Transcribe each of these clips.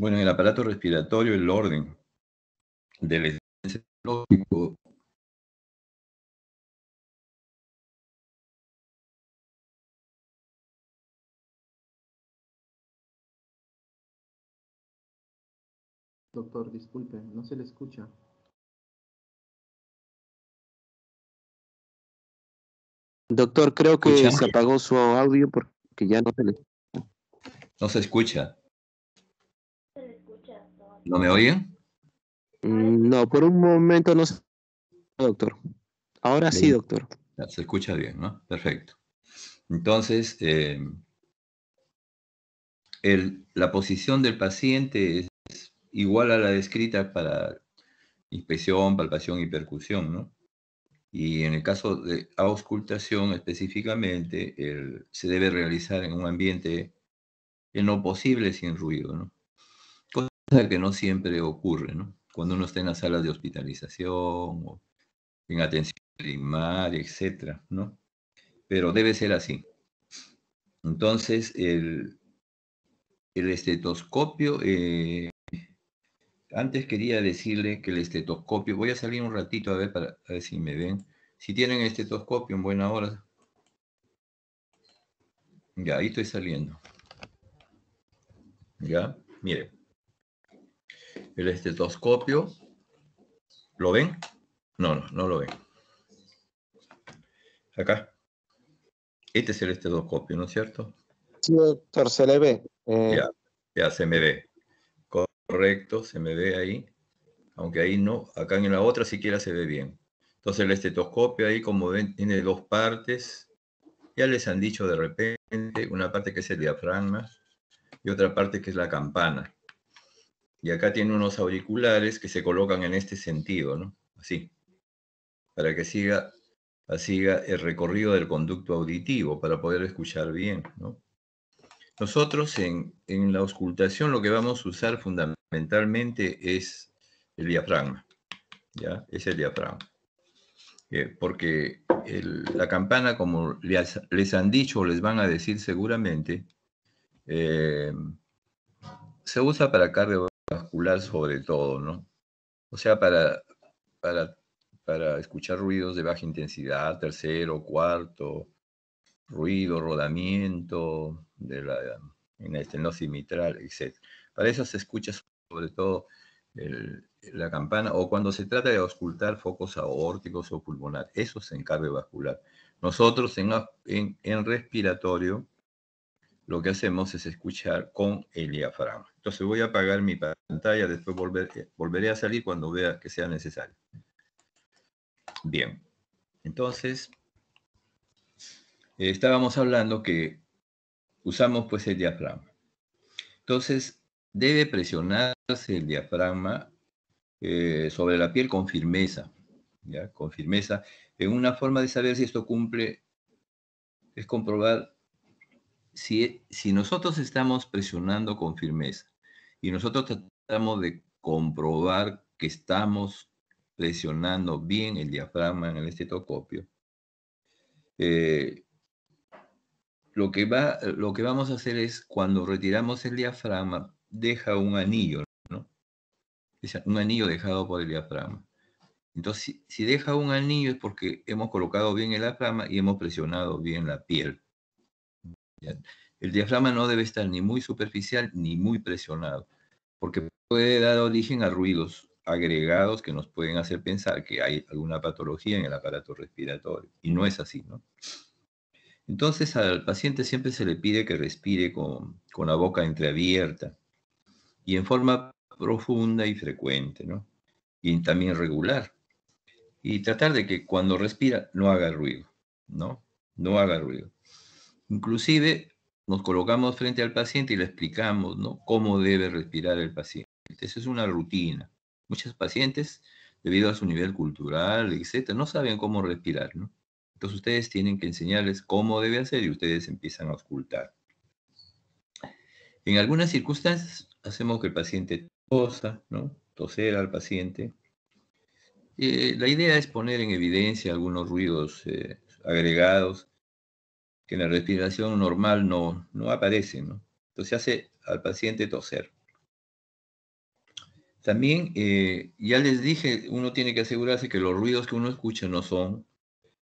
Bueno, en el aparato respiratorio, el orden del lógico Doctor, disculpe, no se le escucha. Doctor, creo que se apagó su audio porque ya no se le escucha. No se escucha. ¿No me oyen? Mm, no, por un momento no se... Doctor. Ahora sí, doctor. Se escucha bien, ¿no? Perfecto. Entonces, eh, la posición del paciente es igual a la descrita para inspección, palpación y percusión, ¿no? Y en el caso de auscultación específicamente, se debe realizar en un ambiente en lo posible sin ruido, ¿no? que no siempre ocurre, ¿no? Cuando uno está en las salas de hospitalización o en atención primaria, etcétera, ¿no? Pero debe ser así. Entonces, el, el estetoscopio, eh, antes quería decirle que el estetoscopio, voy a salir un ratito a ver, para, ver si me ven. Si tienen estetoscopio en buena hora. Ya, ahí estoy saliendo. Ya, mire el estetoscopio. ¿Lo ven? No, no, no lo ven. Acá. Este es el estetoscopio, ¿no es cierto? Sí, doctor, se le ve. Eh. Ya, ya se me ve. Correcto, se me ve ahí. Aunque ahí no, acá en la otra siquiera se ve bien. Entonces el estetoscopio ahí, como ven, tiene dos partes. Ya les han dicho de repente, una parte que es el diafragma y otra parte que es la campana y acá tiene unos auriculares que se colocan en este sentido, ¿no? Así, para que siga, siga el recorrido del conducto auditivo, para poder escuchar bien, ¿no? Nosotros en, la auscultación lo que vamos a usar fundamentalmente es el diafragma, ¿ya? Es el diafragma. Eh, porque la campana, como les, han dicho o les van a decir seguramente, eh, se usa para cargar sobre todo, ¿no? O sea, para, para, para escuchar ruidos de baja intensidad, tercero, cuarto, ruido, rodamiento de la, en la estenosis mitral, etc. Para eso se escucha sobre todo la campana o cuando se trata de auscultar focos aórticos o pulmonar. Eso es en cardiovascular. Nosotros en, en respiratorio lo que hacemos es escuchar con el diafragma. Entonces voy a apagar mi pantalla, después eh, volveré a salir cuando vea que sea necesario. Bien, entonces eh, estábamos hablando que usamos pues el diafragma. Entonces debe presionarse el diafragma eh, sobre la piel con firmeza, con firmeza. En una forma de saber si esto cumple es comprobar si, si nosotros estamos presionando con firmeza y nosotros tratamos de comprobar que estamos presionando bien el diafragma en el estetoscopio. Eh, lo, que va, lo que vamos a hacer es, cuando retiramos el diafragma, deja un anillo, ¿no? un anillo dejado por el diafragma. Entonces, si, deja un anillo es porque hemos colocado bien el diafragma y hemos presionado bien la piel. El diafragma no debe estar ni muy superficial ni muy presionado, porque puede dar origen a ruidos agregados que nos pueden hacer pensar que hay alguna patología en el aparato respiratorio. Y no es así, ¿no? Entonces al paciente siempre se le pide que respire con, la boca entreabierta y en forma profunda y frecuente, ¿no? Y también regular. Y tratar de que cuando respira no haga ruido, ¿no? No haga ruido. Inclusive nos colocamos frente al paciente y le explicamos cómo debe respirar el paciente. Esa es una rutina. Muchos pacientes, debido a su nivel cultural, etc., no saben cómo respirar. Entonces ustedes tienen que enseñarles cómo debe hacer y ustedes empiezan a ocultar. En algunas circunstancias hacemos que el paciente tosa, ¿no? toser al paciente. Eh, la idea es poner en evidencia algunos ruidos eh, agregados que en la respiración normal no, no aparece ¿no? Entonces hace al paciente toser. También, eh, ya les dije, uno tiene que asegurarse que los ruidos que uno escucha no son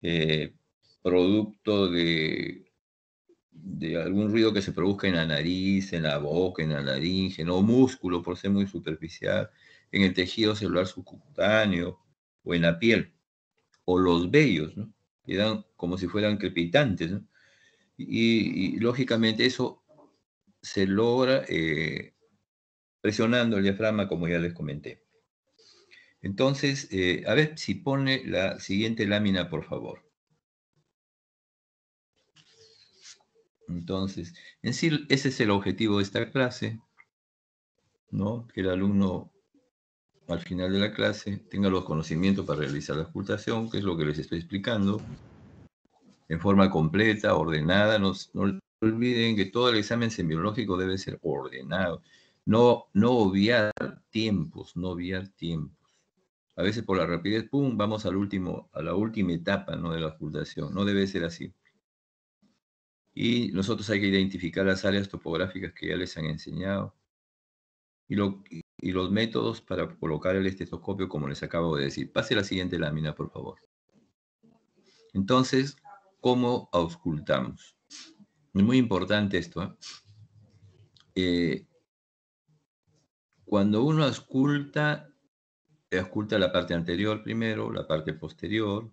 eh, producto de, de, algún ruido que se produzca en la nariz, en la boca, en la laringe, o músculo por ser muy superficial, en el tejido celular subcutáneo o en la piel, o los vellos, ¿no? que dan como si fueran crepitantes. ¿no? y, lógicamente eso se logra eh, presionando el diafragma, como ya les comenté. Entonces, eh, a ver si pone la siguiente lámina, por favor. Entonces, en sí, ese es el objetivo de esta clase, ¿no? Que el alumno, al final de la clase, tenga los conocimientos para realizar la ocultación, que es lo que les estoy explicando en forma completa, ordenada. No, no olviden que todo el examen semiológico debe ser ordenado. No, no obviar tiempos, no obviar tiempos. A veces por la rapidez, pum, vamos al último, a la última etapa ¿no? de la ocultación. No debe ser así. Y nosotros hay que identificar las áreas topográficas que ya les han enseñado. Y, lo, y los métodos para colocar el estetoscopio, como les acabo de decir. Pase la siguiente lámina, por favor. Entonces, cómo auscultamos. Es muy importante esto. ¿eh? Eh, cuando uno ausculta, ausculta la parte anterior primero, la parte posterior,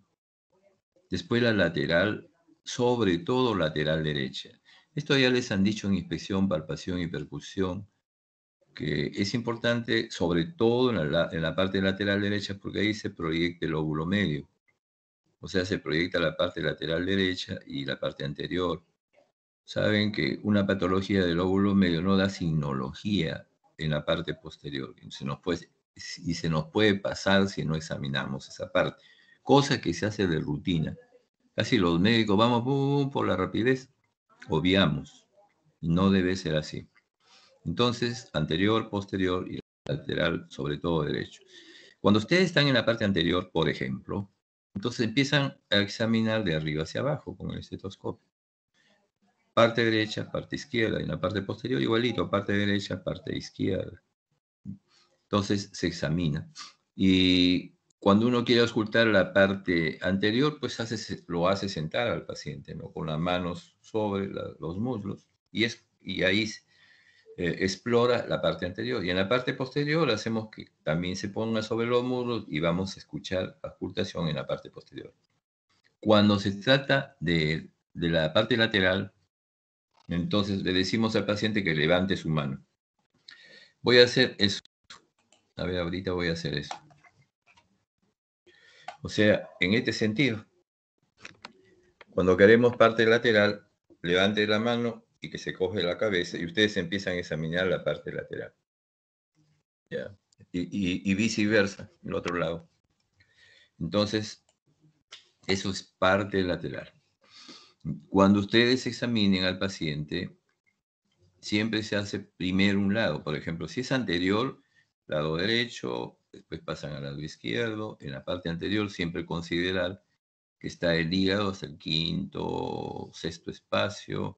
después la lateral, sobre todo lateral derecha. Esto ya les han dicho en inspección, palpación y percusión, que es importante sobre todo en la, en la parte lateral derecha porque ahí se proyecta el óvulo medio o sea, se proyecta la parte lateral derecha y la parte anterior. Saben que una patología del óvulo medio no da sinología en la parte posterior y se nos puede, pasar si no examinamos esa parte, cosa que se hace de rutina. Casi los médicos vamos boom, por la rapidez, obviamos. No debe ser así. Entonces, anterior, posterior y lateral, sobre todo derecho. Cuando ustedes están en la parte anterior, por ejemplo, entonces empiezan a examinar de arriba hacia abajo con el estetoscopio. Parte derecha, parte izquierda, y en la parte posterior igualito, parte derecha, parte izquierda. Entonces se examina. Y cuando uno quiere ocultar la parte anterior, pues hace, lo hace sentar al paciente, ¿no? Con las manos sobre los muslos. Y, es, y ahí eh, explora la parte anterior. Y en la parte posterior hacemos que también se ponga sobre los muros y vamos a escuchar ocultación en la parte posterior. Cuando se trata de, de la parte lateral, entonces le decimos al paciente que levante su mano. Voy a hacer eso. A ver, ahorita voy a hacer eso. O sea, en este sentido, cuando queremos parte lateral, levante la mano y que se coge la cabeza y ustedes empiezan a examinar la parte lateral. Y, y, viceversa, el otro lado. Entonces, eso es parte lateral. Cuando ustedes examinen al paciente, siempre se hace primero un lado. Por ejemplo, si es anterior, lado derecho, después pasan al lado izquierdo. En la parte anterior siempre considerar que está el hígado es el quinto, sexto espacio,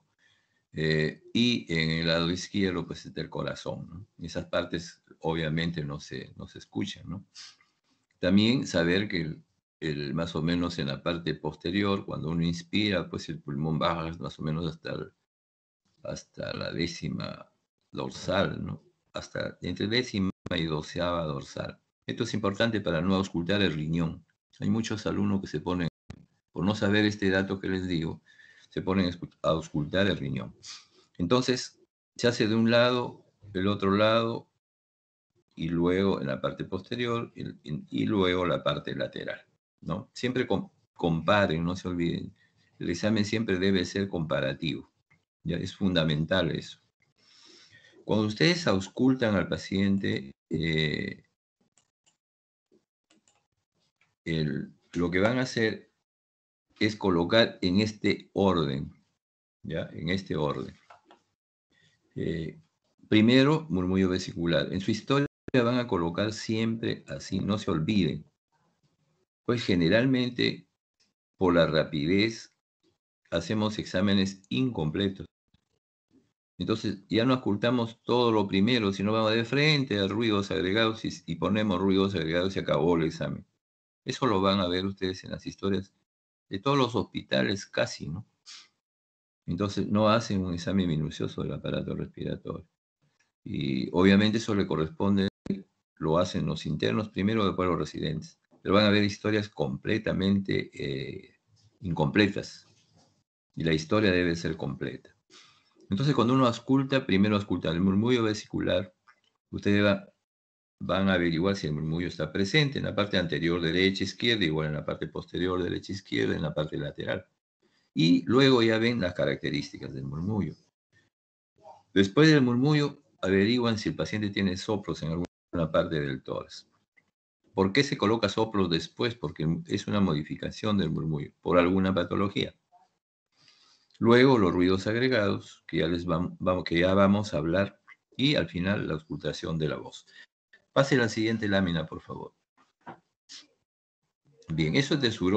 eh, y en el lado izquierdo, pues es el corazón. Esas partes obviamente no se, no escuchan. También saber que el, más o menos en la parte posterior, cuando uno inspira, pues el pulmón baja más o menos hasta, hasta la décima dorsal, hasta entre décima y doceava dorsal. Esto es importante para no auscultar el riñón. Hay muchos alumnos que se ponen, por no saber este dato que les digo, se ponen a auscultar el riñón. Entonces, se hace de un lado, del otro lado, y luego en la parte posterior y, luego la parte lateral. ¿no? Siempre comparen, no se olviden. El examen siempre debe ser comparativo. ¿ya? Es fundamental eso. Cuando ustedes auscultan al paciente, eh, lo que van a hacer es colocar en este orden, ¿ya? En este orden. Eh, primero, murmullo vesicular. En su historia van a colocar siempre así, no se olviden. Pues generalmente, por la rapidez, hacemos exámenes incompletos. Entonces, ya no ocultamos todo lo primero, sino vamos de frente a ruidos agregados y, y ponemos ruidos agregados y acabó el examen. Eso lo van a ver ustedes en las historias de todos los hospitales casi, ¿no? Entonces no hacen un examen minucioso del aparato respiratorio. Y obviamente eso le corresponde, lo hacen los internos primero, después los residentes. Pero van a ver historias completamente eh, incompletas. Y la historia debe ser completa. Entonces cuando uno asculta, primero asculta el murmullo vesicular, usted va van a averiguar si el murmullo está presente en la parte anterior derecha, izquierda, igual en la parte posterior derecha, izquierda, en la parte lateral. Y luego ya ven las características del murmullo. Después del murmullo, averiguan si el paciente tiene soplos en alguna parte del tórax. ¿Por qué se coloca soplos después? Porque es una modificación del murmullo por alguna patología. Luego los ruidos agregados, que ya, les vamos, que ya vamos a hablar, y al final la ocultación de la voz. Pase la siguiente lámina, por favor. Bien, eso es de su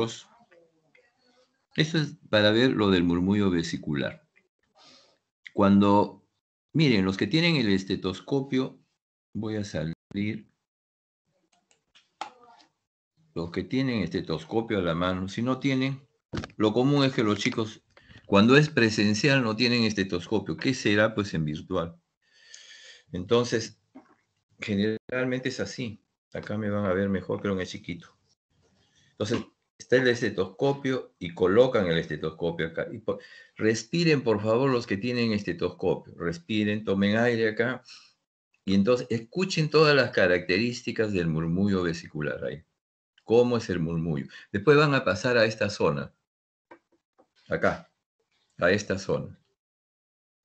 Eso es para ver lo del murmullo vesicular. Cuando, miren, los que tienen el estetoscopio, voy a salir. Los que tienen estetoscopio a la mano, si no tienen, lo común es que los chicos, cuando es presencial, no tienen estetoscopio. ¿Qué será? Pues en virtual. Entonces, generalmente es así. Acá me van a ver mejor, pero en el chiquito. Entonces, está el estetoscopio y colocan el estetoscopio acá. respiren, por favor, los que tienen estetoscopio. Respiren, tomen aire acá. Y entonces, escuchen todas las características del murmullo vesicular ahí. ¿Cómo es el murmullo? Después van a pasar a esta zona. Acá, a esta zona.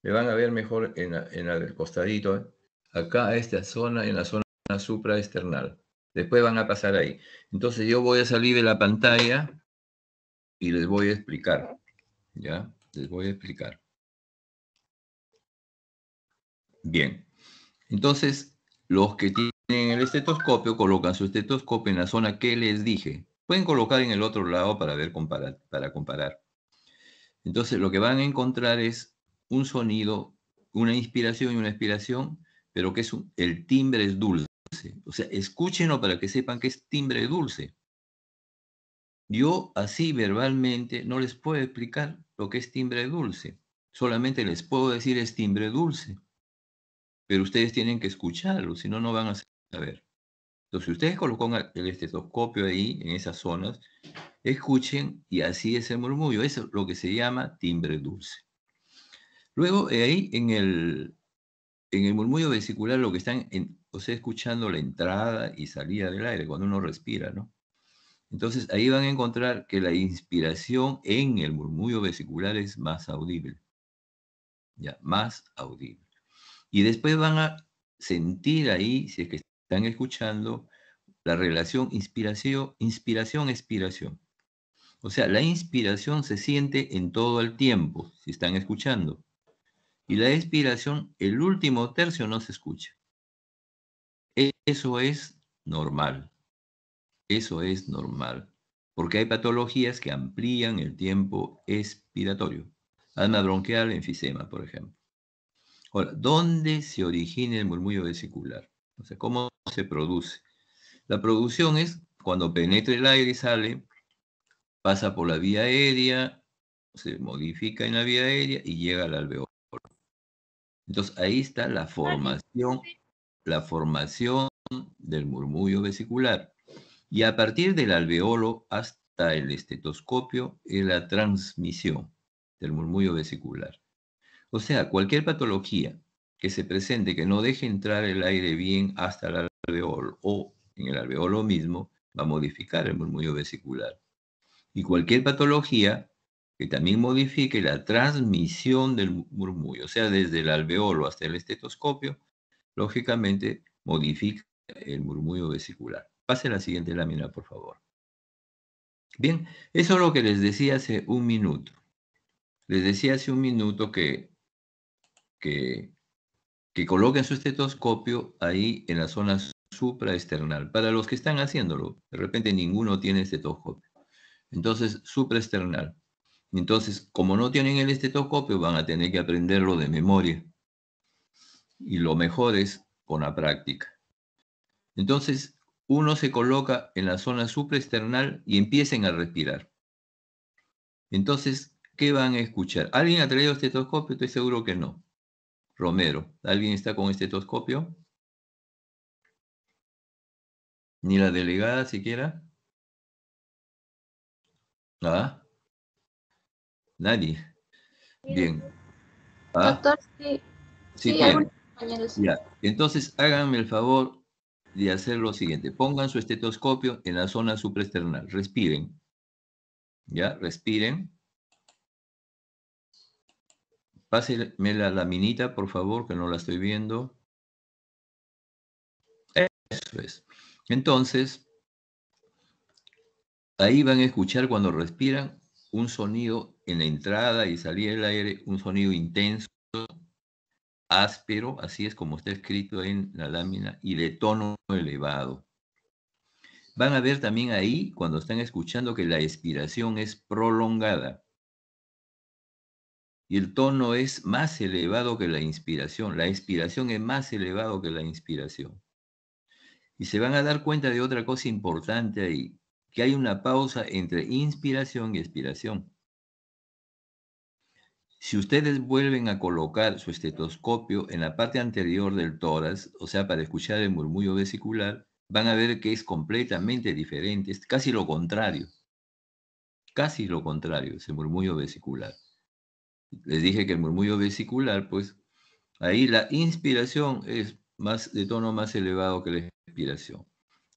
Me van a ver mejor en, el costadito. ¿eh? acá a esta zona, en la zona supraesternal. Después van a pasar ahí. Entonces yo voy a salir de la pantalla y les voy a explicar. ¿Ya? Les voy a explicar. Bien. Entonces, los que tienen el estetoscopio colocan su estetoscopio en la zona que les dije. Pueden colocar en el otro lado para ver para comparar. Entonces, lo que van a encontrar es un sonido, una inspiración y una expiración pero que es un, el timbre es dulce. O sea, escúchenlo para que sepan que es timbre dulce. Yo así verbalmente no les puedo explicar lo que es timbre dulce. Solamente les puedo decir es timbre dulce. Pero ustedes tienen que escucharlo, si no, no van a saber. Entonces, si ustedes colocan el estetoscopio ahí, en esas zonas, escuchen y así es el murmullo. es lo que se llama timbre dulce. Luego, eh, ahí en el en el murmullo vesicular lo que están, o sea, escuchando la entrada y salida del aire cuando uno respira, ¿no? Entonces ahí van a encontrar que la inspiración en el murmullo vesicular es más audible, ya, más audible. Y después van a sentir ahí, si es que están escuchando, la relación inspiración, inspiración, expiración. O sea, la inspiración se siente en todo el tiempo, si están escuchando y la expiración, el último tercio no se escucha. Eso es normal. Eso es normal. Porque hay patologías que amplían el tiempo expiratorio. Alma bronquial, enfisema, por ejemplo. Ahora, ¿dónde se origina el murmullo vesicular? O sea, ¿cómo se produce? La producción es cuando penetra el aire y sale, pasa por la vía aérea, se modifica en la vía aérea y llega al alveolo. Entonces ahí está la formación, la formación del murmullo vesicular. Y a partir del alveolo hasta el estetoscopio es la transmisión del murmullo vesicular. O sea, cualquier patología que se presente que no deje entrar el aire bien hasta el alveolo o en el alveolo mismo va a modificar el murmullo vesicular. Y cualquier patología que también modifique la transmisión del murmullo, o sea, desde el alveolo hasta el estetoscopio, lógicamente modifica el murmullo vesicular. Pase la siguiente lámina, por favor. Bien, eso es lo que les decía hace un minuto. Les decía hace un minuto que, que, que coloquen su estetoscopio ahí en la zona supraesternal. Para los que están haciéndolo, de repente ninguno tiene estetoscopio. Entonces, supraesternal. Entonces, como no tienen el estetoscopio, van a tener que aprenderlo de memoria. Y lo mejor es con la práctica. Entonces, uno se coloca en la zona supraesternal y empiecen a respirar. Entonces, ¿qué van a escuchar? ¿Alguien ha traído estetoscopio? Estoy seguro que no. Romero, ¿alguien está con estetoscopio? Ni la delegada siquiera. ¿Nada? ¿Ah? Nadie. Bien. Ah. sí. Sí, Entonces, háganme el favor de hacer lo siguiente. Pongan su estetoscopio en la zona supraesternal. Respiren. Ya, respiren. Pásenme la laminita, por favor, que no la estoy viendo. Eso es. Entonces, ahí van a escuchar cuando respiran un sonido en la entrada y salida del aire un sonido intenso, áspero, así es como está escrito en la lámina, y de tono elevado. Van a ver también ahí, cuando están escuchando, que la expiración es prolongada. Y el tono es más elevado que la inspiración. La expiración es más elevado que la inspiración. Y se van a dar cuenta de otra cosa importante ahí, que hay una pausa entre inspiración y expiración. Si ustedes vuelven a colocar su estetoscopio en la parte anterior del tórax, o sea, para escuchar el murmullo vesicular, van a ver que es completamente diferente, es casi lo contrario. Casi lo contrario, ese murmullo vesicular. Les dije que el murmullo vesicular, pues, ahí la inspiración es más de tono más elevado que la expiración.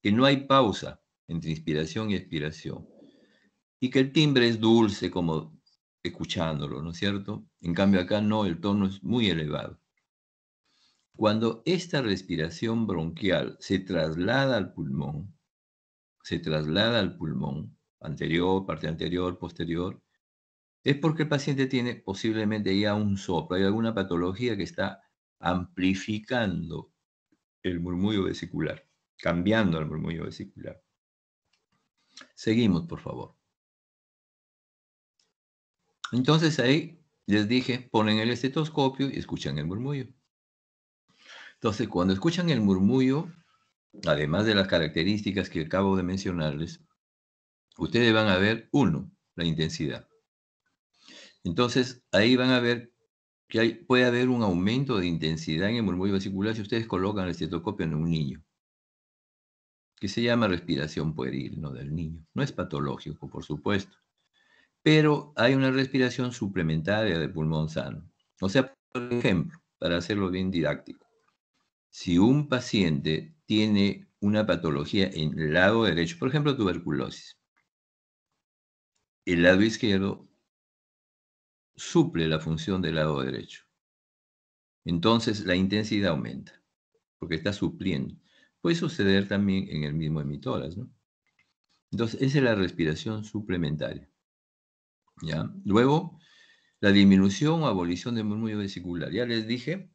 Que no hay pausa entre inspiración y expiración. Y que el timbre es dulce, como escuchándolo, ¿no es cierto? En cambio acá no, el tono es muy elevado. Cuando esta respiración bronquial se traslada al pulmón, se traslada al pulmón anterior, parte anterior, posterior, es porque el paciente tiene posiblemente ya un soplo, hay alguna patología que está amplificando el murmullo vesicular, cambiando el murmullo vesicular. Seguimos, por favor. Entonces ahí les dije, ponen el estetoscopio y escuchan el murmullo. Entonces, cuando escuchan el murmullo, además de las características que acabo de mencionarles, ustedes van a ver, uno, la intensidad. Entonces, ahí van a ver que puede haber un aumento de intensidad en el murmullo vesicular si ustedes colocan el estetoscopio en un niño, que se llama respiración pueril, no del niño. No es patológico, por supuesto pero hay una respiración suplementaria de pulmón sano. O sea, por ejemplo, para hacerlo bien didáctico, si un paciente tiene una patología en el lado derecho, por ejemplo, tuberculosis, el lado izquierdo suple la función del lado derecho. Entonces la intensidad aumenta, porque está supliendo. Puede suceder también en el mismo emitoras, ¿no? Entonces, esa es la respiración suplementaria. Luego, la disminución o abolición del murmullo vesicular. Ya les dije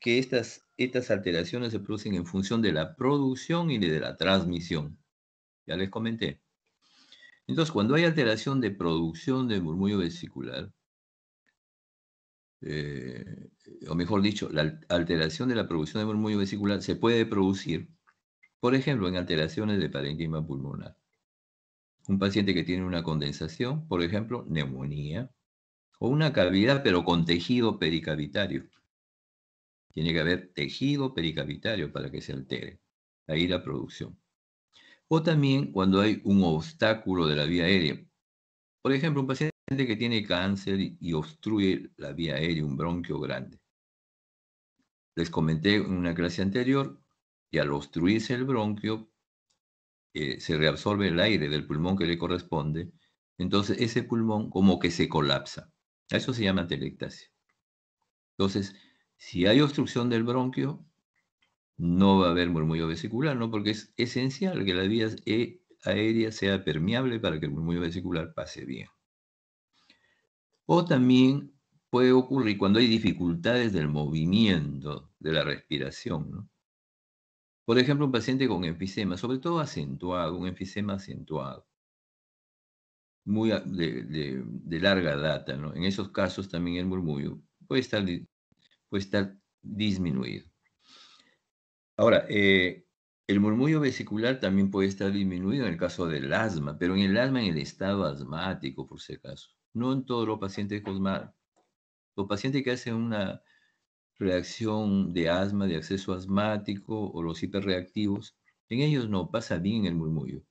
que estas, estas alteraciones se producen en función de la producción y de la transmisión. Ya les comenté. Entonces, cuando hay alteración de producción del murmullo vesicular, eh, o mejor dicho, la alteración de la producción del murmullo vesicular se puede producir, por ejemplo, en alteraciones de parenquima pulmonar un paciente que tiene una condensación, por ejemplo, neumonía, o una cavidad pero con tejido pericavitario. Tiene que haber tejido pericavitario para que se altere. Ahí la producción. O también cuando hay un obstáculo de la vía aérea. Por ejemplo, un paciente que tiene cáncer y obstruye la vía aérea, un bronquio grande. Les comenté en una clase anterior que al obstruirse el bronquio eh, se reabsorbe el aire del pulmón que le corresponde, entonces ese pulmón como que se colapsa. Eso se llama telectasia. Entonces, si hay obstrucción del bronquio, no va a haber murmullo vesicular, ¿no? Porque es esencial que la vía e-, aérea sea permeable para que el murmullo vesicular pase bien. O también puede ocurrir cuando hay dificultades del movimiento de la respiración, ¿no? Por ejemplo, un paciente con enfisema, sobre todo acentuado, un enfisema acentuado, muy de, larga data, ¿no? En esos casos también el murmullo puede estar, puede estar disminuido. Ahora, eh, el murmullo vesicular también puede estar disminuido en el caso del asma, pero en el asma en el estado asmático, por si acaso. No en todos los pacientes con asma. Los pacientes que hacen una reacción de asma, de acceso asmático o los hiperreactivos, en ellos no pasa bien el murmullo.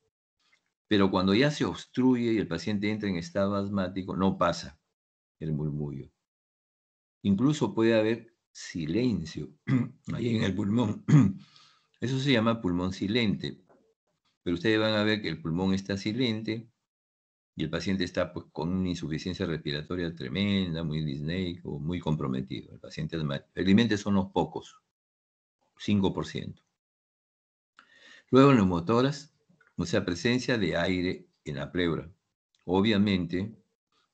Pero cuando ya se obstruye y el paciente entra en estado asmático, no pasa el murmullo. Incluso puede haber silencio ahí en el pulmón. Eso se llama pulmón silente. Pero ustedes van a ver que el pulmón está silente y el paciente está pues, con una insuficiencia respiratoria tremenda, muy disneico, muy comprometido. El paciente felizmente son los pocos, 5%. Luego motoras, o sea, presencia de aire en la pleura. Obviamente,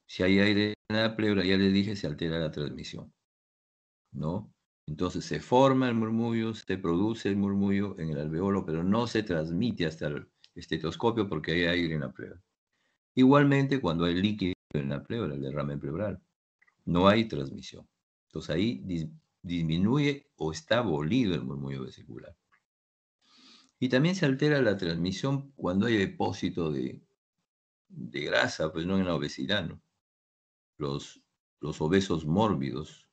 si hay aire en la pleura, ya les dije, se altera la transmisión, ¿no? Entonces se forma el murmullo, se produce el murmullo en el alveolo, pero no se transmite hasta el estetoscopio porque hay aire en la pleura. Igualmente cuando hay líquido en la pleura, el derrame pleural, no hay transmisión. Entonces ahí disminuye o está abolido el murmullo vesicular. Y también se altera la transmisión cuando hay depósito de, grasa, pues no en la obesidad, ¿no? Los, los obesos mórbidos,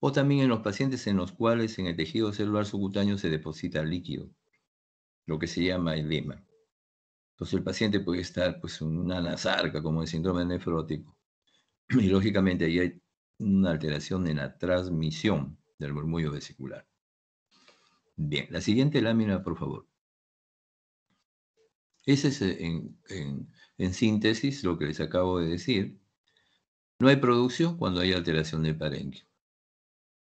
o también en los pacientes en los cuales en el tejido celular subcutáneo se deposita líquido, lo que se llama edema. Entonces el paciente puede estar pues, en una nasarca, como el síndrome nefrótico, y lógicamente ahí hay una alteración en la transmisión del murmullo vesicular. Bien, la siguiente lámina, por favor. Ese es eh, en, en, en síntesis lo que les acabo de decir. No hay producción cuando hay alteración del parenquio.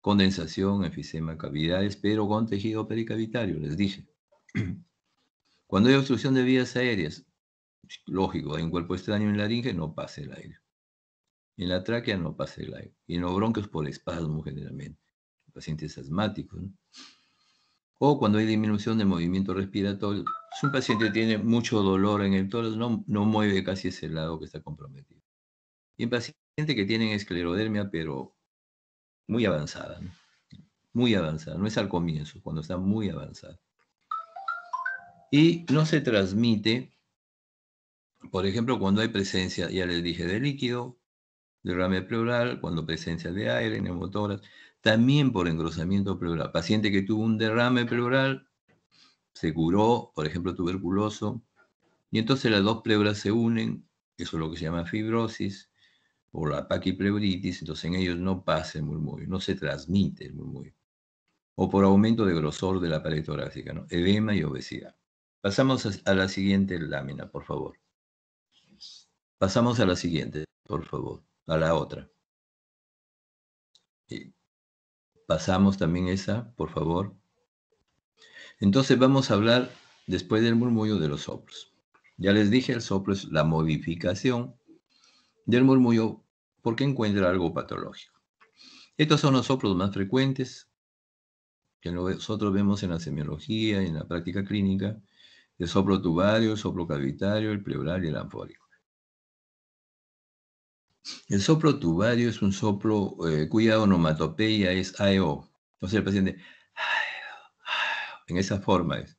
Condensación, enfisema, cavidades, pero con tejido pericavitario, les dije. Cuando hay obstrucción de vías aéreas, lógico, hay un cuerpo extraño en la laringe, no pasa el aire. En la tráquea no pasa el aire. Y en los bronquios por espasmo generalmente. Pacientes asmáticos. O cuando hay disminución de movimiento respiratorio. Si un paciente tiene mucho dolor en el tórax, no, mueve casi ese lado que está comprometido. Y en pacientes que tienen esclerodermia, pero muy avanzada. Muy avanzada. No es al comienzo, cuando está muy avanzada y no se transmite, por ejemplo, cuando hay presencia, ya les dije, de líquido, derrame pleural, cuando presencia de aire, neumotórax, también por engrosamiento pleural. Paciente que tuvo un derrame pleural, se curó, por ejemplo, tuberculoso, y entonces las dos pleuras se unen, eso es lo que se llama fibrosis, o la paquipleuritis, entonces en ellos no pasa el murmullo, no se transmite el murmullo. O por aumento de grosor de la pared torácica, edema y obesidad. Pasamos a la siguiente lámina, por favor. Pasamos a la siguiente, por favor, a la otra. Pasamos también esa, por favor. Entonces vamos a hablar después del murmullo de los soplos. Ya les dije, el soplo es la modificación del murmullo porque encuentra algo patológico. Estos son los soplos más frecuentes que nosotros vemos en la semiología, en la práctica clínica, el soplo tubario, el soplo cavitario, el pleural y el anfórico. El soplo tubario es un soplo eh, cuya onomatopeya es AEO. Entonces el paciente, en esa forma es.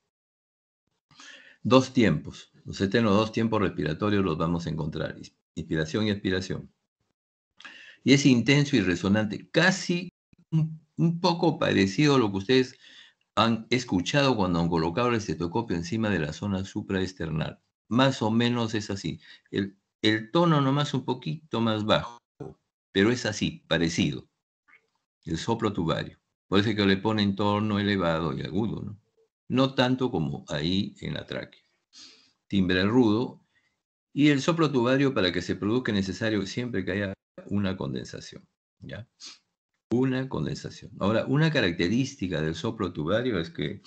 Dos tiempos. Entonces en este, los dos tiempos respiratorios los vamos a encontrar, inspiración y expiración. Y es intenso y resonante, casi un poco parecido a lo que ustedes han escuchado cuando han colocado el cetocopio encima de la zona supraesternal. Más o menos es así. El, el tono nomás un poquito más bajo, pero es así, parecido. El soplo tubario. Parece que le en tono elevado y agudo, ¿no? No tanto como ahí en la tráquea. Timbre rudo y el soplo tubario para que se produzca necesario siempre que haya una condensación, ¿ya? Una condensación. Ahora, una característica del soplo tubario es que,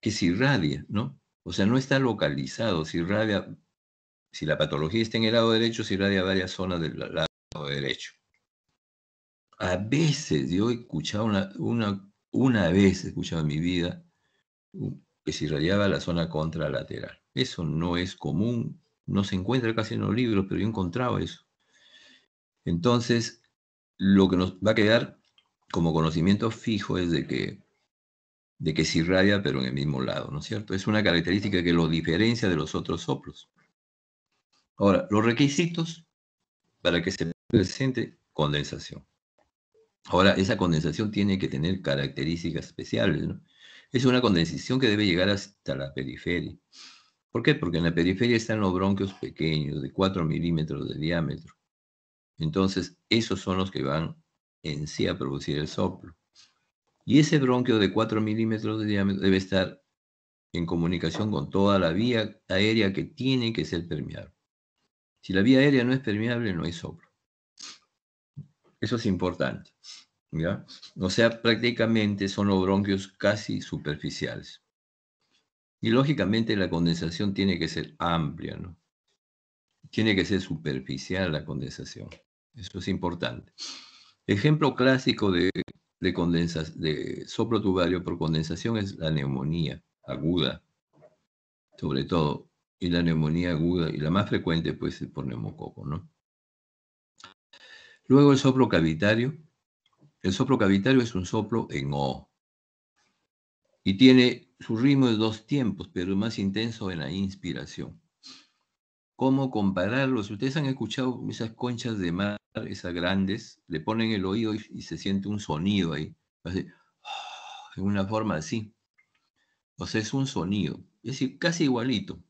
que se irradia, ¿no? O sea, no está localizado, se irradia, si la patología está en el lado derecho, se irradia varias zonas del lado derecho. A veces, yo he escuchado una, una, vez, he escuchado en mi vida, que se irradiaba la zona contralateral. Eso no es común, no se encuentra casi en los libros, pero yo encontraba eso. Entonces, lo que nos va a quedar como conocimiento fijo es de que, de que se irradia, pero en el mismo lado, ¿no es cierto? Es una característica que lo diferencia de los otros soplos. Ahora, los requisitos para que se presente condensación. Ahora, esa condensación tiene que tener características especiales, ¿no? Es una condensación que debe llegar hasta la periferia. ¿Por qué? Porque en la periferia están los bronquios pequeños, de 4 milímetros de diámetro. Entonces, esos son los que van en sí a producir el soplo. Y ese bronquio de 4 milímetros de diámetro debe estar en comunicación con toda la vía aérea que tiene que ser permeable. Si la vía aérea no es permeable, no hay soplo. Eso es importante. ¿ya? O sea, prácticamente son los bronquios casi superficiales. Y lógicamente la condensación tiene que ser amplia, ¿no? tiene que ser superficial la condensación. Eso es importante. Ejemplo clásico de, de soplo tubario por condensación es la neumonía aguda, sobre todo, y la neumonía aguda, y la más frecuente pues es por neumococo, ¿no? Luego el soplo cavitario. El soplo cavitario es un soplo en O y tiene su ritmo de dos tiempos, pero más intenso en la inspiración cómo compararlos. Ustedes han escuchado esas conchas de mar, esas grandes, le ponen el oído y, se siente un sonido ahí, así, ¡ah! en una forma así. O sea, es un sonido, es decir, casi igualito.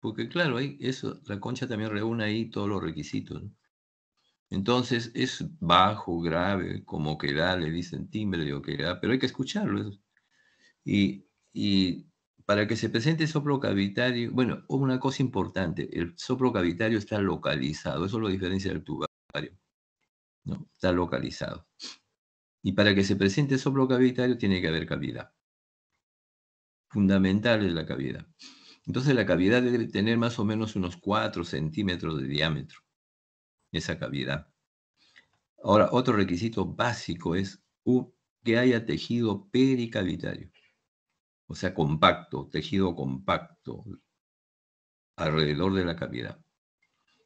Porque claro, ahí eso, la concha también reúne ahí todos los requisitos. Entonces es bajo, grave, como que da, le dicen timbre digo que da, pero hay que escucharlo. y para que se presente soplo cavitario, bueno, una cosa importante, el soplo cavitario está localizado, eso lo diferencia del tubario, ¿no? Está localizado. Y para que se presente soplo cavitario tiene que haber cavidad. Fundamental es la cavidad. Entonces la cavidad debe tener más o menos unos 4 centímetros de diámetro, esa cavidad. Ahora, otro requisito básico es que haya tejido pericavitario o sea, compacto, tejido compacto alrededor de la cavidad.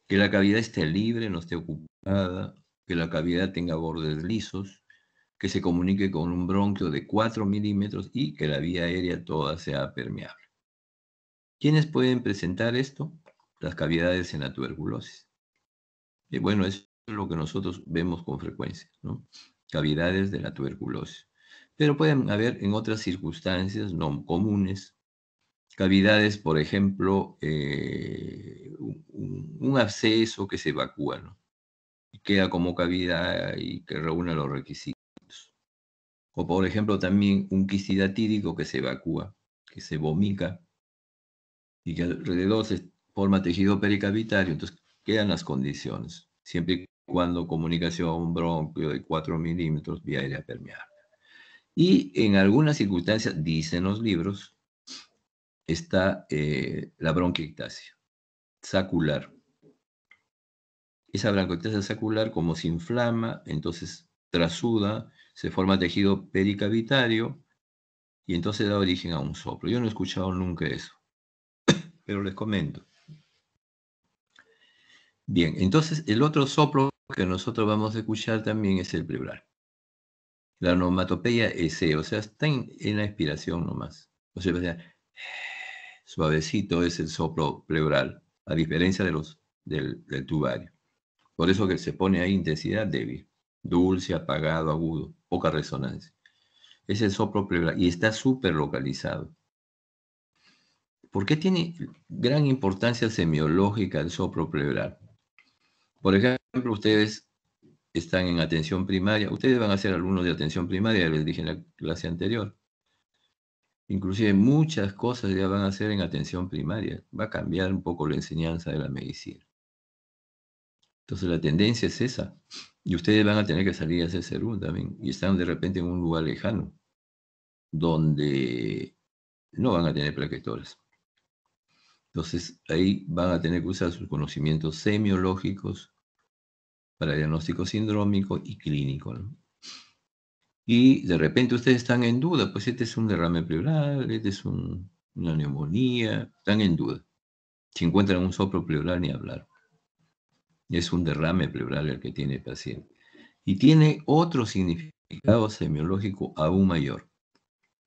Que la cavidad esté libre, no esté ocupada, que la cavidad tenga bordes lisos, que se comunique con un bronquio de 4 milímetros y que la vía aérea toda sea permeable. ¿Quiénes pueden presentar esto? Las cavidades en la tuberculosis. Y bueno, es lo que nosotros vemos con frecuencia, ¿no? Cavidades de la tuberculosis pero pueden haber en otras circunstancias no comunes. Cavidades, por ejemplo, eh, un, un, absceso que se evacúa, ¿no? Y queda como cavidad y que reúne los requisitos. O, por ejemplo, también un quistidatídico que se evacúa, que se vomica y que alrededor se forma tejido pericavitario. Entonces, quedan las condiciones, siempre y cuando comunicación a un bronquio de 4 milímetros vía aérea permeable. Y en algunas circunstancias, dicen los libros, está eh, la bronquiectasia sacular. Esa bronquiectasia sacular, como se inflama, entonces trasuda, se forma tejido pericavitario y entonces da origen a un soplo. Yo no he escuchado nunca eso, pero les comento. Bien, entonces el otro soplo que nosotros vamos a escuchar también es el pleural. La onomatopeya es e, o sea, está en, la expiración nomás. O sea, suavecito es el soplo pleural, a diferencia de los, del, del tubario. Por eso que se pone ahí intensidad débil, dulce, apagado, agudo, poca resonancia. Es el soplo pleural y está súper localizado. ¿Por qué tiene gran importancia semiológica el soplo pleural? Por ejemplo, ustedes están en atención primaria. Ustedes van a ser alumnos de atención primaria, les dije en la clase anterior. Inclusive muchas cosas ya van a hacer en atención primaria. Va a cambiar un poco la enseñanza de la medicina. Entonces la tendencia es esa. Y ustedes van a tener que salir a hacer serum también. Y están de repente en un lugar lejano, donde no van a tener plaquetoras. Entonces ahí van a tener que usar sus conocimientos semiológicos para diagnóstico sindrómico y clínico. Y de repente ustedes están en duda, pues este es un derrame pleural, este es una neumonía, están en duda. Si encuentran un sopro pleural, ni hablar. Es un derrame pleural el que tiene el paciente. Y tiene otro significado semiológico aún mayor.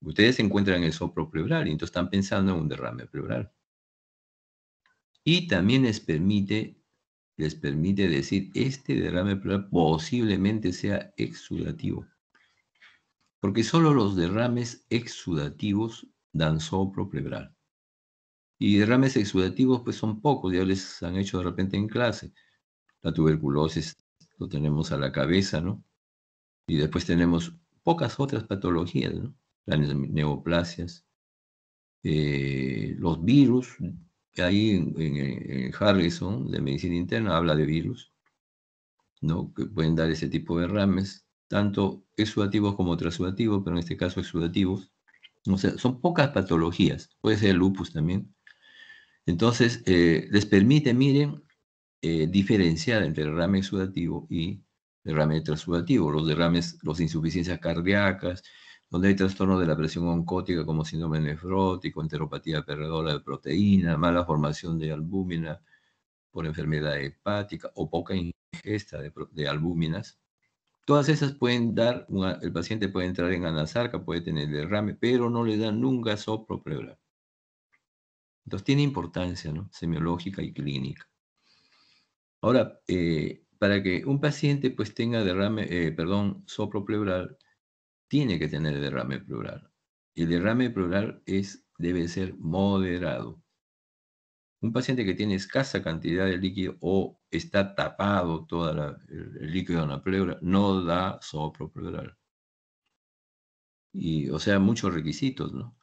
Ustedes encuentran el sopro pleural y entonces están pensando en un derrame pleural. Y también les permite les permite decir este derrame pleural posiblemente sea exudativo. Porque solo los derrames exudativos dan sopro pleural. Y derrames exudativos pues son pocos, ya les han hecho de repente en clase. La tuberculosis lo tenemos a la cabeza, ¿no? Y después tenemos pocas otras patologías, ¿no? Las neoplasias, eh, los virus, ahí en, en, Harrison, de medicina interna, habla de virus, ¿no? que pueden dar ese tipo de derrames, tanto exudativos como transudativos, pero en este caso exudativos. O sea, son pocas patologías, puede ser lupus también. Entonces, eh, les permite, miren, eh, diferenciar entre derrame exudativo y derrame transudativo, los derrames, las insuficiencias cardíacas, donde hay trastornos de la presión oncótica como síndrome nefrótico, enteropatía perdedora de proteína, mala formación de albúmina por enfermedad hepática o poca ingesta de, albúminas. Todas esas pueden dar, el paciente puede entrar en anasarca, puede tener derrame, pero no le dan nunca sopropleural. Entonces tiene importancia ¿no? semiológica y clínica. Ahora, eh, para que un paciente pues tenga derrame, eh, perdón, sopro pleural, tiene que tener el derrame pleural. El derrame pleural es, debe ser moderado. Un paciente que tiene escasa cantidad de líquido o está tapado todo el, líquido en la pleura no da sopro pleural. Y, o sea, muchos requisitos, ¿no?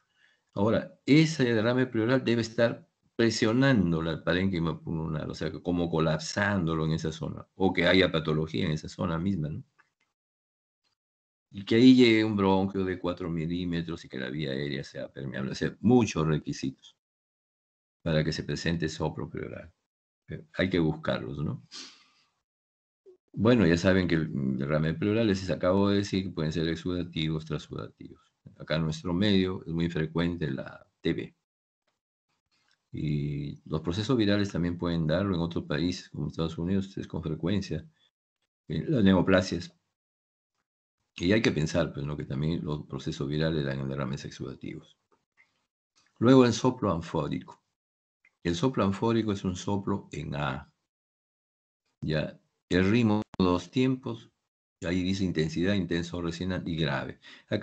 Ahora, ese derrame pleural debe estar presionando el parénquima pulmonar, o sea, como colapsándolo en esa zona, o que haya patología en esa zona misma, ¿no? y que ahí llegue un bronquio de 4 milímetros y que la vía aérea sea permeable. O muchos requisitos para que se presente sopro pleural. Eh, hay que buscarlos, ¿no? Bueno, ya saben que el derrame mm, pleural, les acabo de decir, pueden ser exudativos, transudativos. Acá en nuestro medio es muy frecuente la TB. Y los procesos virales también pueden darlo en otros países, como Estados Unidos, es con frecuencia. Eh, las neoplasias y hay que pensar pues, que también los procesos virales dan en derrames exudativos. Luego el soplo anfórico. El soplo anfórico es un soplo en A. Ya el ritmo, dos tiempos, ahí dice intensidad, intenso, recién y grave.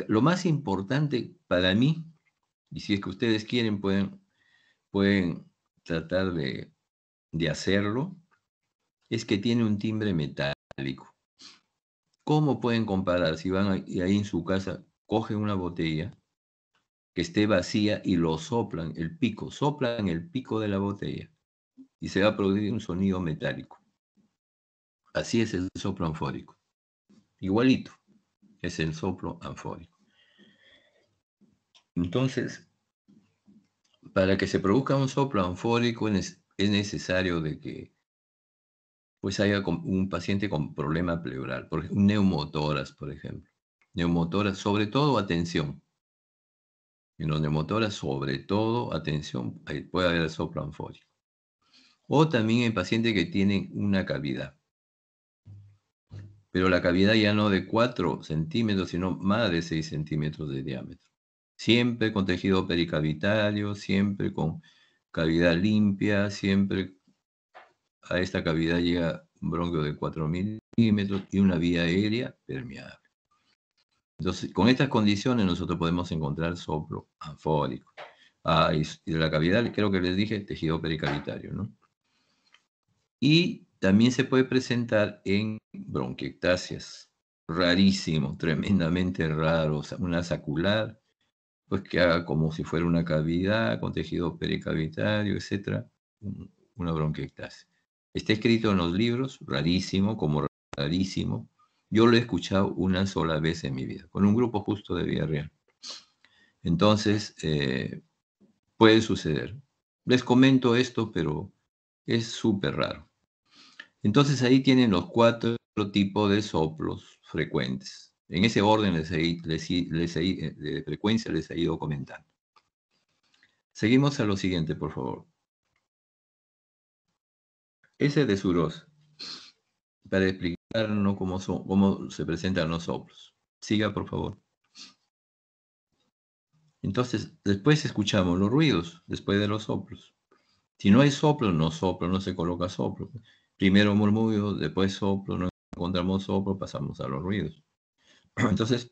lo más importante para mí, y si es que ustedes quieren, pueden, pueden tratar de hacerlo, es que tiene un timbre metálico. ¿Cómo pueden comparar si van ahí en su casa, cogen una botella que esté vacía y lo soplan, el pico, soplan el pico de la botella y se va a producir un sonido metálico? Así es el soplo anfórico. Igualito es el soplo anfórico. Entonces, para que se produzca un soplo anfórico es necesario de que pues haya un paciente con problema pleural, por ejemplo, neumotoras, por ejemplo. Neumotoras, sobre todo atención. En los neumotoras, sobre todo atención, puede haber soplo O también hay pacientes que tienen una cavidad. Pero la cavidad ya no de 4 centímetros, sino más de 6 centímetros de diámetro. Siempre con tejido pericavitario, siempre con cavidad limpia, siempre a esta cavidad llega un bronquio de 4 milímetros y una vía aérea permeable. Entonces, con estas condiciones nosotros podemos encontrar soplo anfórico. Ah, y, de la cavidad, creo que les dije, tejido pericavitario, ¿no? Y también se puede presentar en bronquiectasias. Rarísimo, tremendamente raro. Una sacular, pues que haga como si fuera una cavidad con tejido pericavitario, etc. Una bronquiectasia. Está escrito en los libros, rarísimo, como rarísimo. Yo lo he escuchado una sola vez en mi vida, con un grupo justo de real. Entonces, eh, puede suceder. Les comento esto, pero es súper raro. Entonces ahí tienen los cuatro tipos de soplos frecuentes. En ese orden eh, de frecuencia les he ido comentando. Seguimos a lo siguiente, por favor. Ese de Suros, para explicarnos cómo, cómo se presentan los soplos. Siga, por favor. Entonces, después escuchamos los ruidos, después de los soplos. Si no hay soplo, no soplo, no se coloca soplo. Primero murmullo, después soplo, no encontramos soplo, pasamos a los ruidos. Entonces,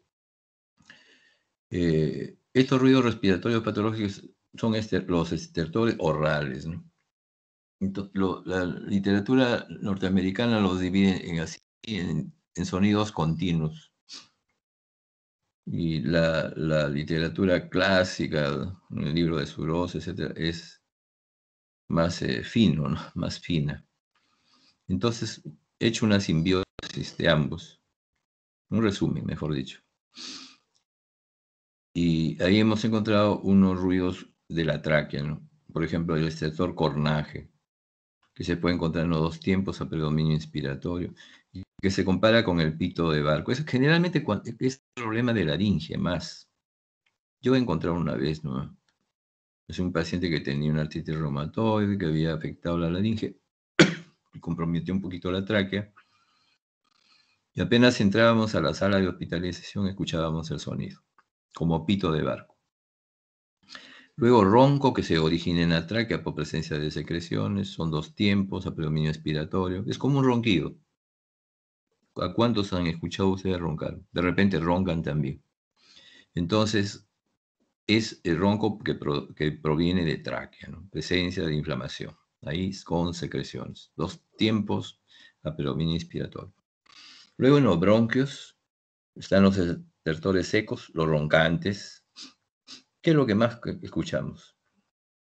eh, estos ruidos respiratorios patológicos son los estertores orales. ¿no? la literatura norteamericana los divide en, así, en, sonidos continuos. Y la, literatura clásica, el libro de Suros, etc., es más eh, fino, más fina. Entonces, he hecho una simbiosis de ambos. Un resumen, mejor dicho. Y ahí hemos encontrado unos ruidos de la tráquea, Por ejemplo, el sector cornaje, que se puede encontrar en los dos tiempos a predominio inspiratorio, que se compara con el pito de barco. Es generalmente es el problema de laringe más. Yo he encontrado una vez, ¿no? Es un paciente que tenía una artritis reumatoide que había afectado la laringe, y comprometió un poquito la tráquea. Y apenas entrábamos a la sala de hospitalización, escuchábamos el sonido, como pito de barco. Luego ronco, que se origina en la tráquea por presencia de secreciones, son dos tiempos a predominio expiratorio. Es como un ronquido. ¿A cuántos han escuchado ustedes roncar? De repente roncan también. Entonces, es el ronco que, proviene de tráquea, presencia de inflamación. Ahí con secreciones. Dos tiempos a predominio inspiratorio. Luego en los bronquios están los estertores secos, los roncantes, ¿Qué es lo que más escuchamos?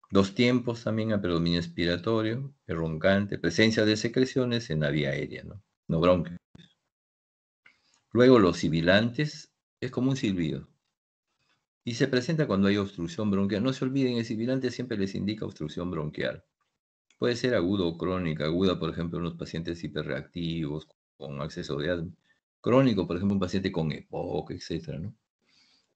Dos tiempos también a ah, predominio expiratorio, roncante, presencia de secreciones en la vía aérea, ¿no? No bronquios. Luego los sibilantes, es como un silbido. Y se presenta cuando hay obstrucción bronquial. No se olviden, el sibilante siempre les indica obstrucción bronquial. Puede ser agudo o crónica. Aguda, por ejemplo, en los pacientes hiperreactivos, con acceso de asma. Crónico, por ejemplo, un paciente con EPOC, etc. ¿no?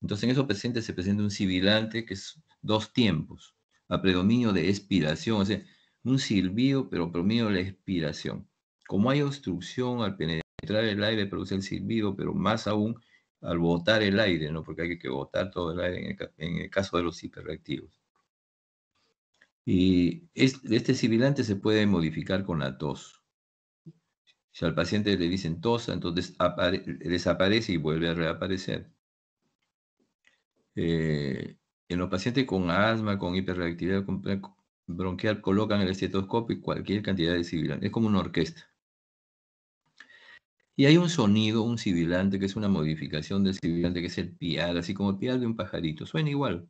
Entonces en esos pacientes se presenta un sibilante que es dos tiempos, a predominio de expiración, o sea, un silbido, pero predominio de la expiración. Como hay obstrucción al penetrar el aire, produce el silbido, pero más aún al botar el aire, ¿no? porque hay que botar todo el aire en el, caso de los hiperreactivos. Y este, este sibilante se puede modificar con la tos. Si al paciente le dicen tosa, entonces desaparece y vuelve a reaparecer. Eh, en los pacientes con asma, con hiperreactividad bronquial, colocan el estetoscopio y cualquier cantidad de sibilante. Es como una orquesta. Y hay un sonido, un sibilante, que es una modificación del sibilante, que es el pial, así como el pial de un pajarito. Suena igual.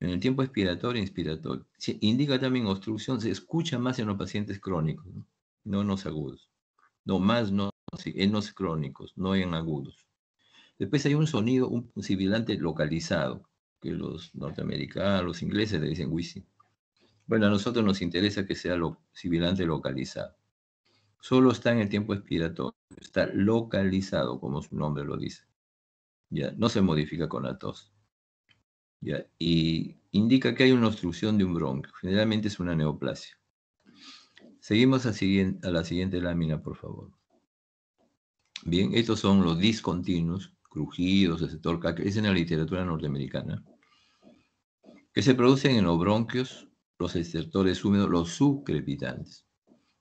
En el tiempo expiratorio e inspiratorio. Se indica también obstrucción, se escucha más en los pacientes crónicos, no, no en los agudos. No, más no, en los crónicos, no en agudos. Después hay un sonido, un sibilante localizado, que los norteamericanos, los ingleses le dicen whisky. Bueno, a nosotros nos interesa que sea lo, sibilante localizado. Solo está en el tiempo expiratorio, está localizado, como su nombre lo dice. Ya, no se modifica con la tos. y indica que hay una obstrucción de un bronquio. Generalmente es una neoplasia. Seguimos a la siguiente lámina, por favor. Bien, estos son los discontinuos, rugidos, torca que es en la literatura norteamericana, que se producen en los bronquios, los estertores húmedos, los subcrepitantes.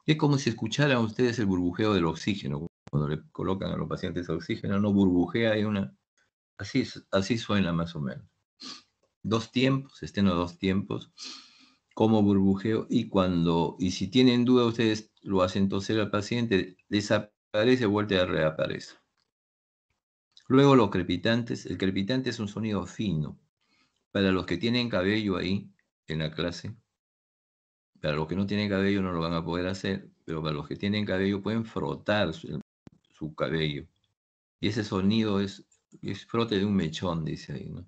Es como si escucharan ustedes el burbujeo del oxígeno. Cuando le colocan a los pacientes oxígeno, no burbujea, hay una... Así, así suena más o menos. Dos tiempos, estén a dos tiempos, como burbujeo, y cuando, y si tienen duda, ustedes lo hacen toser al paciente, desaparece, vuelve a reaparece. Luego los crepitantes. El crepitante es un sonido fino. Para los que tienen cabello ahí en la clase, para los que no tienen cabello no lo van a poder hacer, pero para los que tienen cabello pueden frotar su, cabello. Y ese sonido es, es frote de un mechón, dice ahí, ¿no?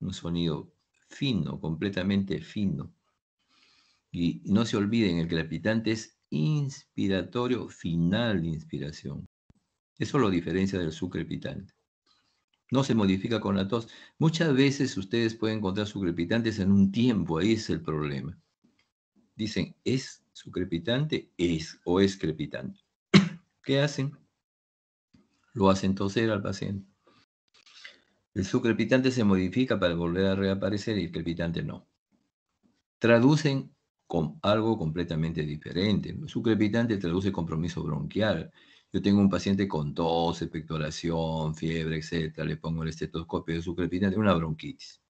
Un sonido fino, completamente fino. Y no se olviden, el crepitante es inspiratorio, final de inspiración. Eso lo diferencia del sucrepitante no se modifica con la tos. Muchas veces ustedes pueden encontrar sucrepitantes en un tiempo, ahí es el problema. Dicen, ¿es sucrepitante? Es o es crepitante. ¿Qué hacen? Lo hacen toser al paciente. El sucrepitante se modifica para volver a reaparecer y el crepitante no. Traducen con algo completamente diferente. El sucrepitante traduce compromiso bronquial yo tengo un paciente con tos, expectoración, fiebre, etcétera. Le pongo el estetoscopio de su crepitante, una bronquitis.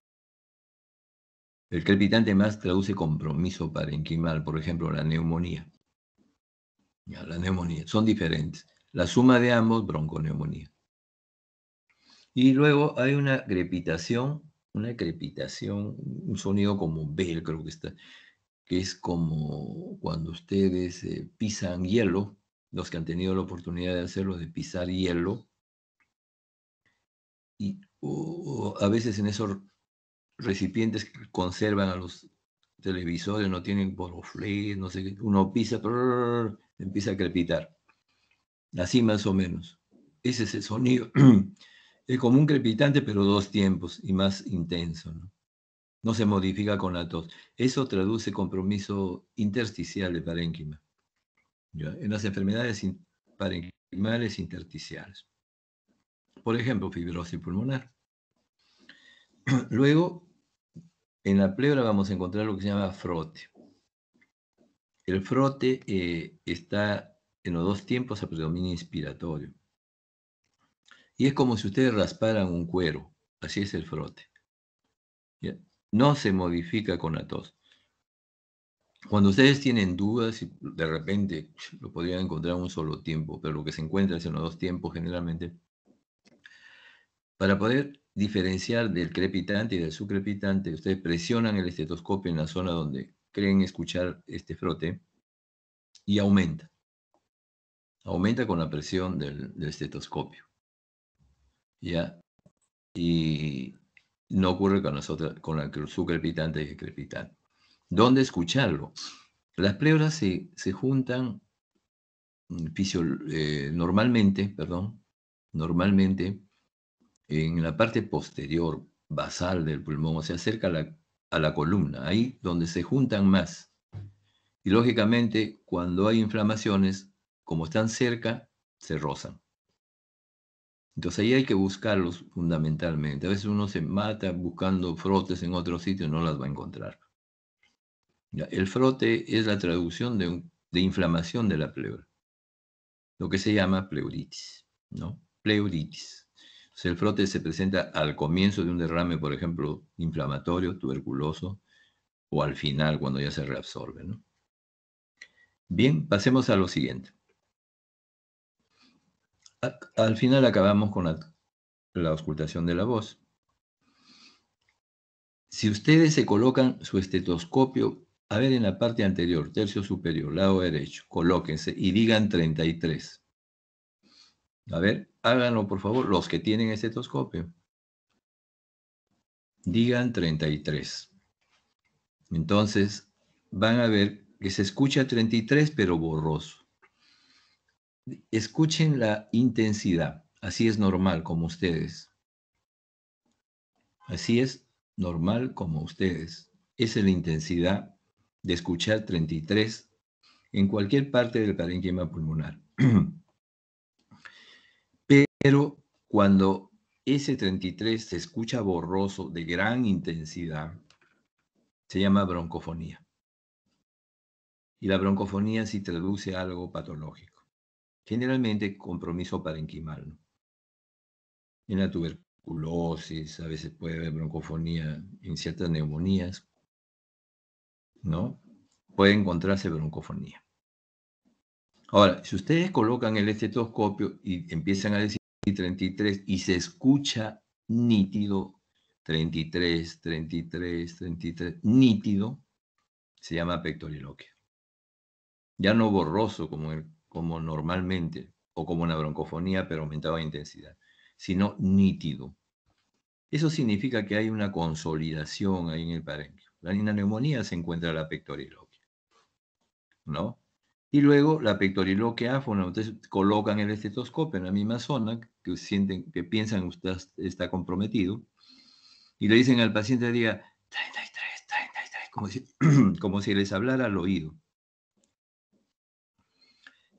El crepitante más traduce compromiso parenquimal, por ejemplo, la neumonía. la neumonía, son diferentes. La suma de ambos, bronconeumonía. Y luego hay una crepitación, una crepitación, un sonido como bell, creo que está, que es como cuando ustedes eh, pisan hielo los que han tenido la oportunidad de hacerlo, de pisar hielo. Y a veces en esos recipientes que conservan a los televisores, no tienen boroflé, no sé uno pisa, pero empieza a crepitar. Así más o menos. Ese es el sonido. es como un crepitante, pero dos tiempos y más intenso. ¿no? no se modifica con la tos. Eso traduce compromiso intersticial de parénquima en las enfermedades parenquimales intersticiales. Por ejemplo, fibrosis pulmonar. Luego, en la pleura vamos a encontrar lo que se llama frote. El frote eh, está en los dos tiempos a predominio inspiratorio. Y es como si ustedes rasparan un cuero. Así es el frote. No se modifica con la tos. Cuando ustedes tienen dudas, y de repente lo podrían encontrar en un solo tiempo, pero lo que se encuentra es en los dos tiempos generalmente. Para poder diferenciar del crepitante y del sucrepitante, ustedes presionan el estetoscopio en la zona donde creen escuchar este frote y aumenta. Aumenta con la presión del, estetoscopio. ¿Ya? Y no ocurre con, nosotros con la sucrepitante y el crepitante dónde escucharlo. Las pleuras se, juntan mm, eh, normalmente, perdón, normalmente en la parte posterior basal del pulmón, o sea, cerca a la, a la columna, ahí donde se juntan más. Y lógicamente, cuando hay inflamaciones, como están cerca, se rozan. Entonces ahí hay que buscarlos fundamentalmente. A veces uno se mata buscando frotes en otro sitio y no las va a encontrar. El frote es la traducción de, inflamación de la pleura, lo que se llama pleuritis, ¿no? Pleuritis. el frote se presenta al comienzo de un derrame, por ejemplo, inflamatorio, tuberculoso, o al final, cuando ya se reabsorbe, ¿no? Bien, pasemos a lo siguiente. al final acabamos con la, la auscultación de la voz. Si ustedes se colocan su estetoscopio a ver, en la parte anterior, tercio superior, lado derecho, colóquense y digan 33. A ver, háganlo por favor, los que tienen este estetoscopio. Digan 33. Entonces, van a ver que se escucha 33, pero borroso. Escuchen la intensidad. Así es normal, como ustedes. Así es normal, como ustedes. Esa es la intensidad de escuchar 33 en cualquier parte del parenquema pulmonar. Pero cuando ese 33 se escucha borroso de gran intensidad, se llama broncofonía. Y la broncofonía sí traduce a algo patológico, generalmente compromiso parenquimal. En la tuberculosis, a veces puede haber broncofonía en ciertas neumonías, ¿no? Puede encontrarse broncofonía. Ahora, si ustedes colocan el estetoscopio y empiezan a decir 33 y se escucha nítido, 33, 33, 33, nítido, se llama pectoriloquia. Ya no borroso como, como normalmente, o como una broncofonía, pero aumentado de intensidad, sino nítido. Eso significa que hay una consolidación ahí en el parénquima. La neumonía se encuentra la pectoriloquia. ¿No? Y luego la pectoriloquia ustedes colocan el estetoscopio en la misma zona que, sienten, que piensan usted está comprometido y le dicen al paciente, diga, 33, 33, como si, les hablara al oído.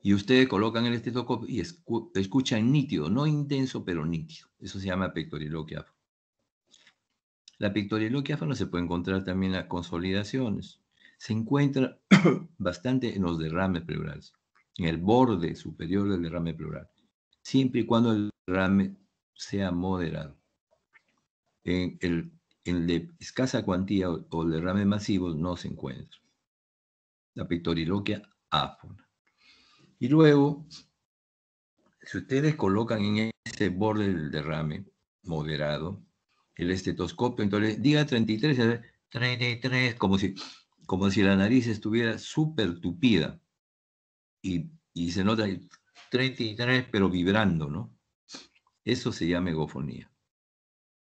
Y ustedes colocan el estetoscopio y escuchan nítido, no intenso, pero nítido. Eso se llama pectoriloquia la no se puede encontrar también en las consolidaciones. Se encuentra bastante en los derrames pleurales, en el borde superior del derrame pleural, siempre y cuando el derrame sea moderado. En el, de escasa cuantía o, derrame masivo no se encuentra. La pictoriloquia áfona. Y luego, si ustedes colocan en ese borde del derrame moderado, el estetoscopio, entonces diga 33, 33, como si, como si la nariz estuviera súper tupida y, y, se nota 33, pero vibrando, ¿no? Eso se llama egofonía.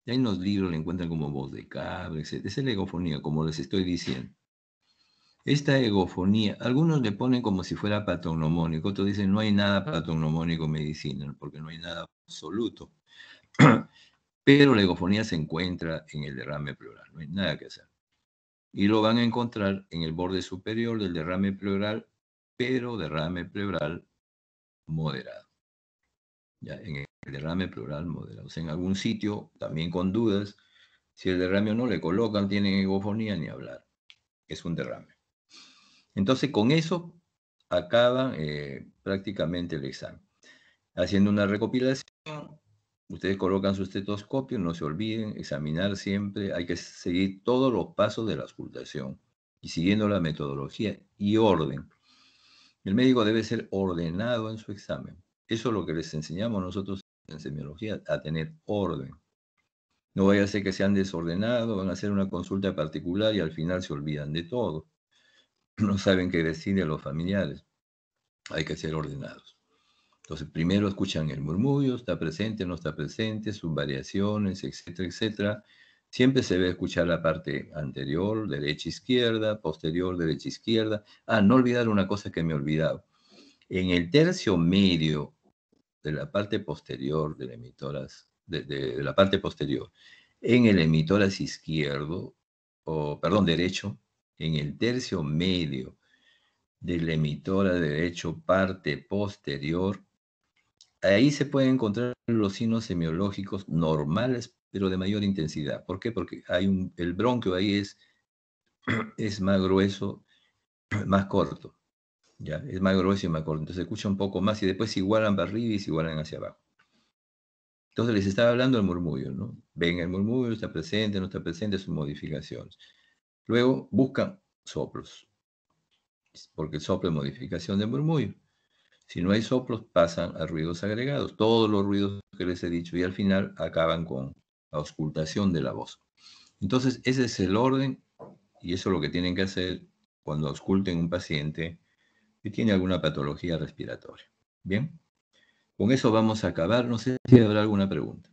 Hay unos en los libros le encuentran como voz de cabra, etc. es la egofonía, como les estoy diciendo. Esta egofonía, algunos le ponen como si fuera patognomónico, otros dicen no hay nada patognomónico en medicina, porque no hay nada absoluto. Pero la egofonía se encuentra en el derrame pleural, no hay nada que hacer. Y lo van a encontrar en el borde superior del derrame pleural, pero derrame pleural moderado. Ya, en el derrame pleural moderado. O sea, en algún sitio, también con dudas, si el derrame o no le colocan, tienen egofonía ni hablar. Es un derrame. Entonces, con eso acaba eh, prácticamente el examen. Haciendo una recopilación, Ustedes colocan su estetoscopio, no se olviden, examinar siempre, hay que seguir todos los pasos de la auscultación y siguiendo la metodología y orden. El médico debe ser ordenado en su examen. Eso es lo que les enseñamos nosotros en semiología, a tener orden. No vaya a ser que sean desordenados, van a hacer una consulta particular y al final se olvidan de todo. No saben qué decir a los familiares. Hay que ser ordenados. Entonces, primero escuchan el murmullo, está presente, no está presente, sus variaciones, etcétera, etcétera. Siempre se ve escuchar la parte anterior, derecha, izquierda, posterior, derecha, izquierda. Ah, no olvidar una cosa que me he olvidado. En el tercio medio de la parte posterior del emitoras, de, de, la parte posterior, en el emitoras izquierdo, o perdón, derecho, en el tercio medio de la emitora derecho parte posterior Ahí se pueden encontrar los signos semiológicos normales, pero de mayor intensidad. ¿Por qué? Porque hay un, el bronquio ahí es, es más grueso, más corto. ¿ya? Es más grueso y más corto. Entonces se escucha un poco más y después se igualan para arriba y se igualan hacia abajo. Entonces les estaba hablando del murmullo, ¿no? Ven el murmullo, está presente, no está presente, sus modificaciones. Luego buscan soplos, porque el soplo es modificación del murmullo. Si no hay soplos, pasan a ruidos agregados, todos los ruidos que les he dicho, y al final acaban con la auscultación de la voz. Entonces, ese es el orden, y eso es lo que tienen que hacer cuando ausculten un paciente que tiene alguna patología respiratoria. Bien, con eso vamos a acabar. No sé si habrá alguna pregunta.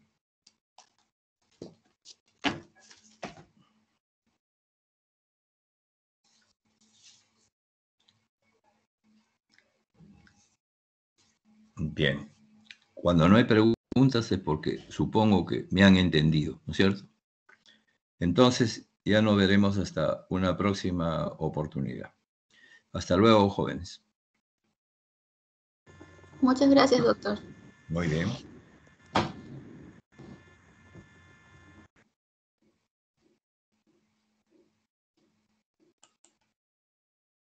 Bien. Cuando no hay preguntas es porque supongo que me han entendido, ¿no es cierto? Entonces ya nos veremos hasta una próxima oportunidad. Hasta luego, jóvenes. Muchas gracias, doctor. Muy bien.